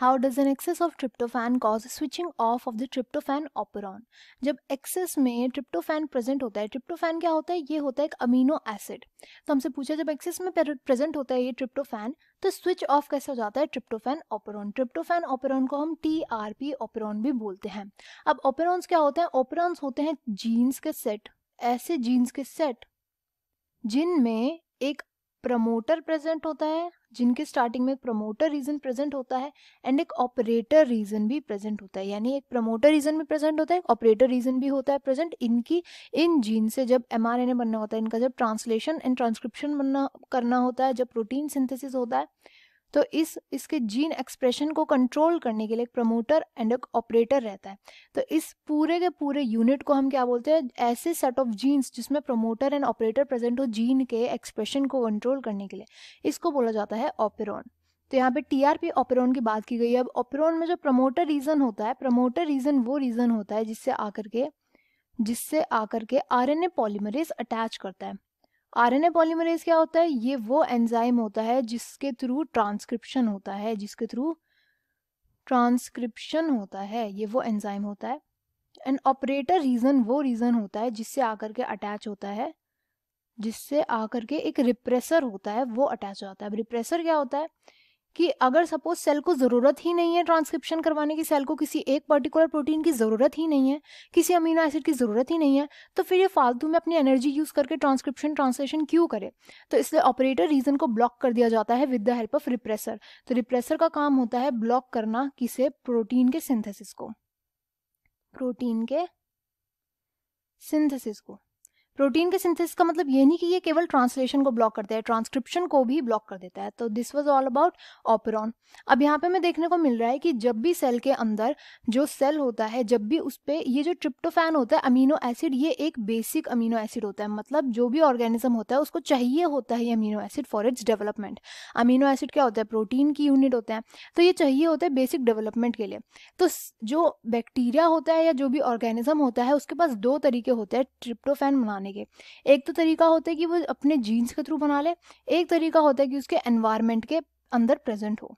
how does an excess of tryptophan cause switching off off the tryptophan operon जब excess में tryptophan present होता है tryptophan क्या होता है ये होता है एक अमीनो एसिड तो हमसे पूछा जब एक्सेस में प्रेजेंट होता है ये ट्रिप्टोफैन तो स्विच ऑफ कैसे हो जाता है ट्रिप्टोफैन ऑपरॉन ट्रिप्टोफैन ऑपरॉन को हम टी आर पी ऑपरॉन भी बोलते हैं अब ऑपरॉन्स क्या होते हैं ऑपरॉन्स होते हैं जीन्स के सेट ऐसे जीन्स के सेट जिनमें एक प्रमोटर प्रेजेंट होता है जिनके स्टार्टिंग में प्रमोटर रीजन प्रेजेंट होता है एंड एक ऑपरेटर रीजन भी प्रेजेंट होता है यानी एक प्रमोटर रीजन भी प्रेजेंट होता है ऑपरेटर रीजन भी होता है प्रेजेंट इनकी इन जीन से जब एम बनना होता है इनका जब ट्रांसलेशन एंड ट्रांसक्रिप्शन बनना करना होता है जब प्रोटीन सिंथेसिस होता है तो इस इसके जीन एक्सप्रेशन को कंट्रोल करने के लिए एक प्रमोटर एंड एक ऑपरेटर रहता है तो इस पूरे के पूरे यूनिट को हम क्या बोलते हैं ऐसे सेट ऑफ जीन्स जिसमें प्रमोटर एंड ऑपरेटर प्रेजेंट हो जीन के एक्सप्रेशन को कंट्रोल करने के लिए इसको बोला जाता है ऑपेरॉन तो यहाँ पे टीआरपी ऑपेरॉन की बात की गई है अब ऑपेरॉन में जो प्रमोटर रीजन होता है प्रमोटर रीजन वो रीजन होता है जिससे आकर के जिससे आकर के आरएनए पॉलीमरेज अटैच करता है आरएनए पॉलीमरेज क्या होता है ये वो एंजाइम होता है जिसके थ्रू ट्रांसक्रिप्शन होता है जिसके थ्रू ट्रांसक्रिप्शन होता है ये वो एंजाइम होता है एंड ऑपरेटर रीजन वो रीजन होता है जिससे आकर के अटैच होता है जिससे आकर के एक रिप्रेसर होता है वो अटैच हो जाता है अब रिप्रेसर क्या होता है कि अगर सपोज सेल को ज़रूरत ही नहीं है ट्रांसक्रिप्शन करवाने की सेल को किसी एक पर्टिकुलर प्रोटीन की ज़रूरत ही नहीं है किसी अमीनो एसिड की ज़रूरत ही नहीं है तो फिर ये फालतू में अपनी एनर्जी यूज़ करके ट्रांसक्रिप्शन ट्रांसलेशन क्यों करे तो इसलिए ऑपरेटर रीज़न को ब्लॉक कर दिया जाता है with the help of repressor तो रिप्रेसर का काम होता है ब्लॉक करना किसे प्रोटीन के सिंथेसिस को प्रोटीन के सिंथेसिस को प्रोटीन के सिंथेसिस का मतलब ये नहीं कि ये केवल ट्रांसलेशन को ब्लॉक करता है ट्रांसक्रिप्शन को भी ब्लॉक कर देता है तो this was all about operon अब यहाँ पे हमें देखने को मिल रहा है कि जब भी सेल के अंदर जो सेल होता है जब भी उस पर ये जो ट्रिप्टोफैन होता है अमीनो एसिड ये एक बेसिक अमीनो एसिड होता है मतलब जो भी ऑर्गेनिज्म होता है उसको चाहिए होता है ये amino acid for its development amino acid क्या होता है प्रोटीन की यूनिट होते हैं तो ये चाहिए होता है बेसिक डेवलपमेंट के लिए तो जो बैक्टीरिया होता है या जो भी ऑर्गेनिज्म होता है उसके पास दो तरीके होते हैं ट्रिप्टोफैन बनाने बनाने के एक तो तरीका होता है कि वो अपने जीन्स के थ्रू बना ले एक तरीका होता है कि उसके एनवायरमेंट के अंदर प्रेजेंट हो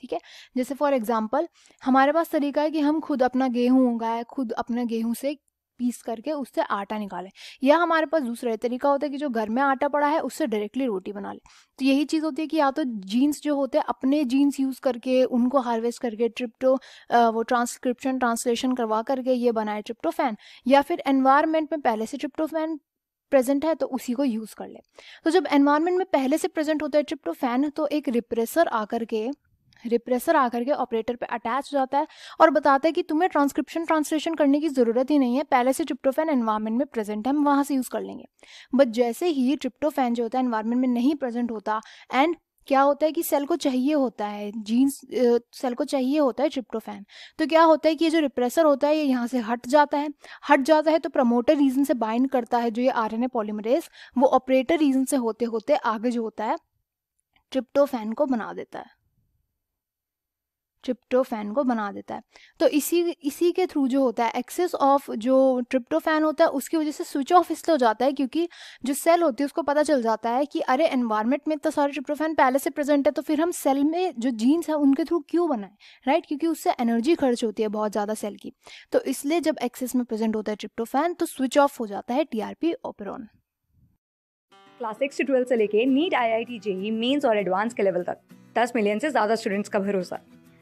ठीक है जैसे फॉर एग्जाम्पल हमारे पास तरीका है कि हम खुद अपना गेहूँ उगाए खुद अपना गेहूँ से पीस करके उससे आटा निकालें या हमारे पास दूसरा तरीका होता है कि जो घर में आटा पड़ा है उससे डायरेक्टली रोटी बना लें तो यही चीज़ होती है कि या तो जीन्स जो होते हैं अपने जीन्स यूज़ करके उनको हार्वेस्ट करके ट्रिप्टो वो ट्रांसक्रिप्शन ट्रांसलेशन करवा करके ये बनाए ट्रिप्टो फैन या फिर एनवायरमेंट में पहले से ट्रिप्टो फैन प्रेजेंट है तो उसी को यूज़ कर ले तो जब एनवायरमेंट में पहले से प्रेजेंट होता है फैन तो एक रिप्रेसर आकर के रिप्रेसर आकर के ऑपरेटर पे अटैच हो जाता है और बताता है कि तुम्हें ट्रांसक्रिप्शन ट्रांसलेशन करने की ज़रूरत ही नहीं है पहले से ट्रिप्टोफैन एनवायरमेंट में प्रेजेंट है हम वहाँ से यूज़ कर लेंगे बट जैसे ही ट्रिप्टोफैन जो होता है एनवायरमेंट में नहीं प्रेजेंट होता एंड क्या होता है कि सेल को चाहिए होता है जीन्स सेल को चाहिए होता है ट्रिप्टोफैन तो क्या होता है कि ये जो रिप्रेसर होता है ये यहाँ से हट जाता है हट जाता है तो प्रमोटर रीजन से बाइंड करता है जो ये आर एन पॉलीमरेज वो ऑपरेटर रीजन से होते होते आगे जो होता है ट्रिप्टोफैन को बना देता है ट्रिप्टोफैन को बना देता है तो इसी इसी के थ्रू जो होता है एक्सेस ऑफ जो ट्रिप्टोफैन होता है उसकी वजह से स्विच ऑफ इसलिए हो जाता है क्योंकि जो सेल होती है उसको पता चल जाता है कि अरे एनवायरमेंट में इतना सारे ट्रिप्टोफैन पहले से प्रेजेंट है तो फिर हम सेल में जो जीन्स हैं उनके थ्रू क्यों बनाएं राइट क्योंकि उससे एनर्जी खर्च होती है बहुत ज़्यादा सेल की तो इसलिए जब एक्सेस में प्रेजेंट होता है ट्रिप्टोफैन तो स्विच ऑफ हो जाता है T R P operon class six से ट्वेल्थ से लेके NEET I I T JEE mains और एडवांस के लेवल तक दस मिलियन से ज़्यादा स्टूडेंट्स का भरोसा